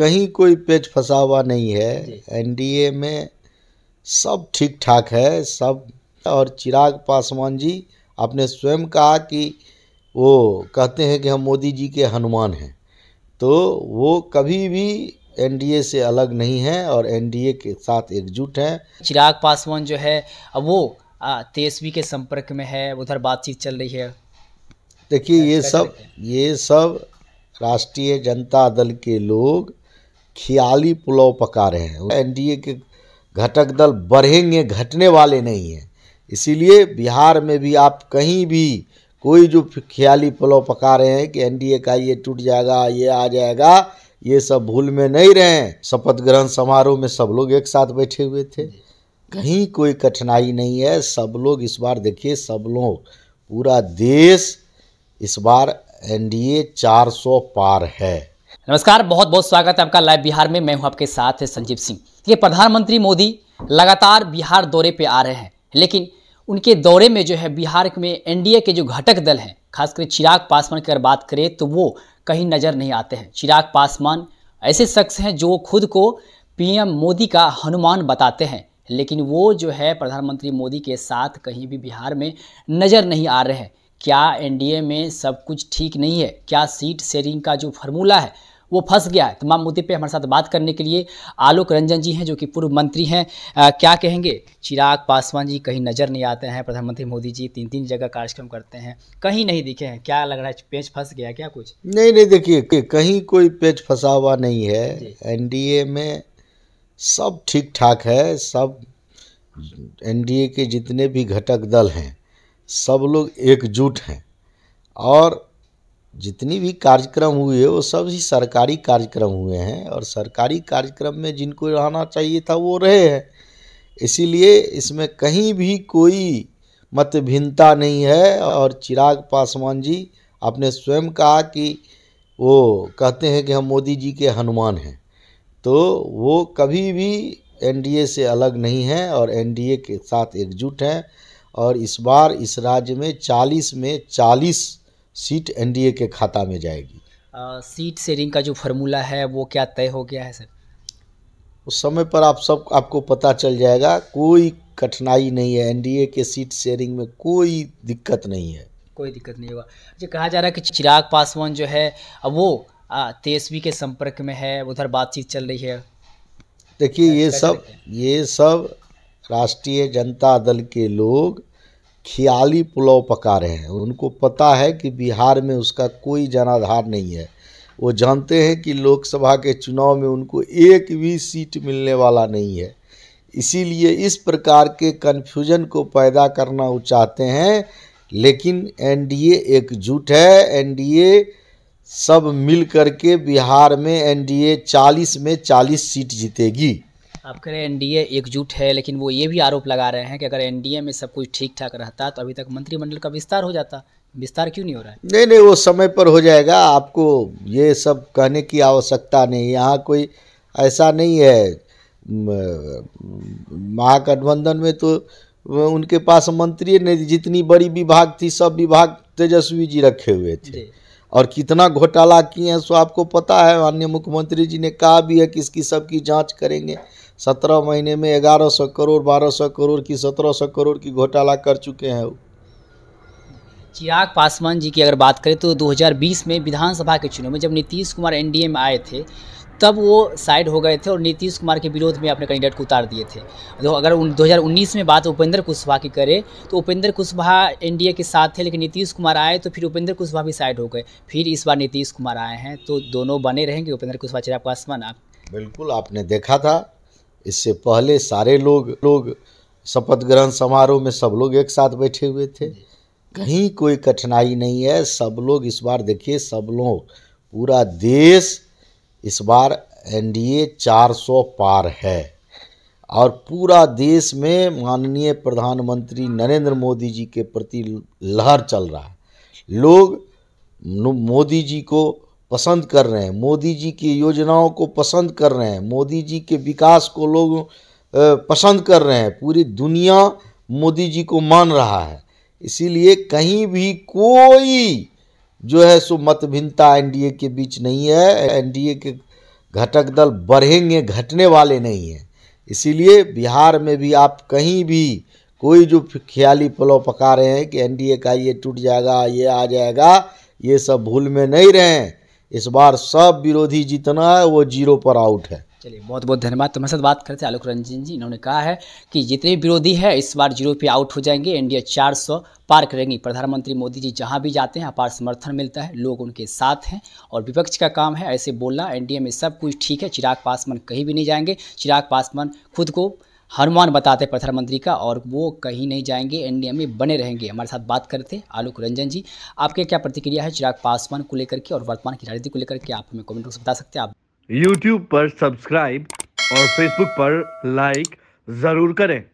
कहीं कोई पेच फंसा हुआ नहीं है एनडीए में सब ठीक ठाक है सब और चिराग पासवान जी आपने स्वयं कहा कि वो कहते हैं कि हम मोदी जी के हनुमान हैं तो वो कभी भी एनडीए से अलग नहीं है और एनडीए के साथ एकजुट हैं चिराग पासवान जो है वो तेजस्वी के संपर्क में है उधर बातचीत चल रही है देखिए ये सब ये सब राष्ट्रीय जनता दल के लोग ख्याली पुलाव पका रहे हैं एनडीए के घटक दल बढ़ेंगे घटने वाले नहीं हैं इसीलिए बिहार में भी आप कहीं भी कोई जो ख्याली पुलाव पका रहे हैं कि एनडीए का ये टूट जाएगा ये आ जाएगा ये सब भूल में नहीं रहें शपथ ग्रहण समारोह में सब लोग एक साथ बैठे हुए थे कहीं कोई कठिनाई नहीं है सब लोग इस बार देखिए सब लोग पूरा देश इस बार एनडीए 400 पार है नमस्कार बहुत बहुत स्वागत है आपका लाइव बिहार में मैं हूं आपके साथ संजीव सिंह देखिए प्रधानमंत्री मोदी लगातार बिहार दौरे पे आ रहे हैं लेकिन उनके दौरे में जो है बिहार में एनडीए के जो घटक दल हैं खासकर चिराग पासवान की अगर बात करें तो वो कहीं नज़र नहीं आते हैं चिराग पासवान ऐसे शख्स हैं जो खुद को पीएम मोदी का हनुमान बताते हैं लेकिन वो जो है प्रधानमंत्री मोदी के साथ कहीं भी बिहार में नज़र नहीं आ रहे हैं क्या एनडीए में सब कुछ ठीक नहीं है क्या सीट शेयरिंग का जो फार्मूला है वो फंस गया है तमाम मुद्दे पे हमारे साथ बात करने के लिए आलोक रंजन जी हैं जो कि पूर्व मंत्री हैं क्या कहेंगे चिराग पासवान जी कहीं नज़र नहीं आते हैं प्रधानमंत्री मोदी जी तीन तीन जगह कार्यक्रम करते हैं कहीं नहीं दिखे हैं क्या लग रहा है पेच फंस गया क्या कुछ नहीं नहीं देखिए कहीं कोई पेच फंसा हुआ नहीं है एन में सब ठीक ठाक है सब एन के जितने भी घटक दल हैं सब लोग एकजुट हैं और जितनी भी कार्यक्रम हुए वो सब ही सरकारी कार्यक्रम हुए हैं और सरकारी कार्यक्रम में जिनको रहना चाहिए था वो रहे हैं इसीलिए इसमें कहीं भी कोई मतभिन्नता नहीं है और चिराग पासवान जी आपने स्वयं कहा कि वो कहते हैं कि हम मोदी जी के हनुमान हैं तो वो कभी भी एनडीए से अलग नहीं है और एनडीए के साथ एकजुट हैं और इस बार इस राज्य में 40 में 40 सीट एनडीए के खाता में जाएगी आ, सीट शेयरिंग का जो फार्मूला है वो क्या तय हो गया है सर उस समय पर आप सब आपको पता चल जाएगा कोई कठिनाई नहीं है एनडीए के सीट शेयरिंग में कोई दिक्कत नहीं है कोई दिक्कत नहीं होगा जो अच्छा, कहा जा रहा है कि चिराग पासवान जो है वो तेजस्वी के संपर्क में है उधर बातचीत चल रही है देखिए ये सब ये सब राष्ट्रीय जनता दल के लोग ख्याली पुलाव पका रहे हैं उनको पता है कि बिहार में उसका कोई जनाधार नहीं है वो जानते हैं कि लोकसभा के चुनाव में उनको एक भी सीट मिलने वाला नहीं है इसीलिए इस प्रकार के कन्फ्यूजन को पैदा करना वो चाहते हैं लेकिन एनडीए एकजुट है एनडीए सब मिल करके बिहार में एनडीए 40 में 40 सीट जीतेगी आप कह रहे हैं एनडीए एकजुट है लेकिन वो ये भी आरोप लगा रहे हैं कि अगर एनडीए में सब कुछ ठीक ठाक रहता तो अभी तक मंत्रिमंडल का विस्तार हो जाता विस्तार क्यों नहीं हो रहा है नहीं नहीं वो समय पर हो जाएगा आपको ये सब कहने की आवश्यकता नहीं यहाँ कोई ऐसा नहीं है महागठबंधन में तो उनके पास मंत्री ने जितनी बड़ी विभाग थी सब विभाग तेजस्वी जी रखे हुए थे और कितना घोटाला किए हैं सो आपको पता है माननीय मुख्यमंत्री जी ने कहा भी है कि इसकी सबकी जांच करेंगे सत्रह महीने में ग्यारह सौ करोड़ बारह सौ करोड़ की सत्रह सौ करोड़ की घोटाला कर चुके हैं वो चिराग पासवान जी की अगर बात करें तो 2020 में विधानसभा के चुनाव में जब नीतीश कुमार एनडीए में आए थे तब वो साइड हो गए थे और नीतीश कुमार के विरोध में अपने कैंडिडेट को उतार दिए थे तो अगर उन 2019 में बात उपेंद्र कुशवाहा की करें तो उपेंद्र कुशवाहा एनडीए के साथ थे लेकिन नीतीश कुमार आए तो फिर उपेंद्र कुशवाहा भी साइड हो गए फिर इस बार नीतीश कुमार आए हैं तो दोनों बने रहेंगे उपेंद्र कुशवाहा चिराग पासवान आप बिल्कुल आपने देखा था इससे पहले सारे लोग लोग शपथ ग्रहण समारोह में सब लोग एक साथ बैठे हुए थे कहीं कोई कठिनाई नहीं है सब लोग इस बार देखिए सब लोग पूरा देश इस बार एनडीए 400 पार है और पूरा देश में माननीय प्रधानमंत्री नरेंद्र मोदी जी के प्रति लहर चल रहा है लोग मोदी जी को पसंद कर रहे हैं मोदी जी की योजनाओं को पसंद कर रहे हैं मोदी जी के विकास को लोग पसंद कर रहे हैं पूरी दुनिया मोदी जी को मान रहा है इसीलिए कहीं भी कोई जो है सो मतभिन्नता एनडीए के बीच नहीं है एनडीए के घटक दल बढ़ेंगे घटने वाले नहीं हैं इसीलिए बिहार में भी आप कहीं भी कोई जो ख्याली पलो पका रहे हैं कि एनडीए का ये टूट जाएगा ये आ जाएगा ये सब भूल में नहीं रहें इस बार सब विरोधी जितना है वो जीरो पर आउट है चलिए बहुत बहुत धन्यवाद तुम्हारे तो साथ बात करते आलोक रंजन जी इन्होंने कहा है कि जितने विरोधी है इस बार जीरो पे आउट हो जाएंगे एनडीए 400 पार करेंगी प्रधानमंत्री मोदी जी जहां भी जाते हैं अपार समर्थन मिलता है लोग उनके साथ हैं और विपक्ष का काम है ऐसे बोलना एनडीए में सब कुछ ठीक है चिराग पासवान कहीं भी नहीं जाएंगे चिराग पासवान खुद को हनुमान बताते प्रधानमंत्री का और वो कहीं नहीं जाएंगे एनडीए में बने रहेंगे हमारे साथ बात करते आलोक रंजन जी आपके क्या प्रतिक्रिया है चिराग पासवान को लेकर के और वर्तमान की राजनीति को लेकर के आप हमें कमेंट बॉक्स बता सकते हैं आप यूट्यूब पर सब्सक्राइब और फेसबुक पर लाइक जरूर करें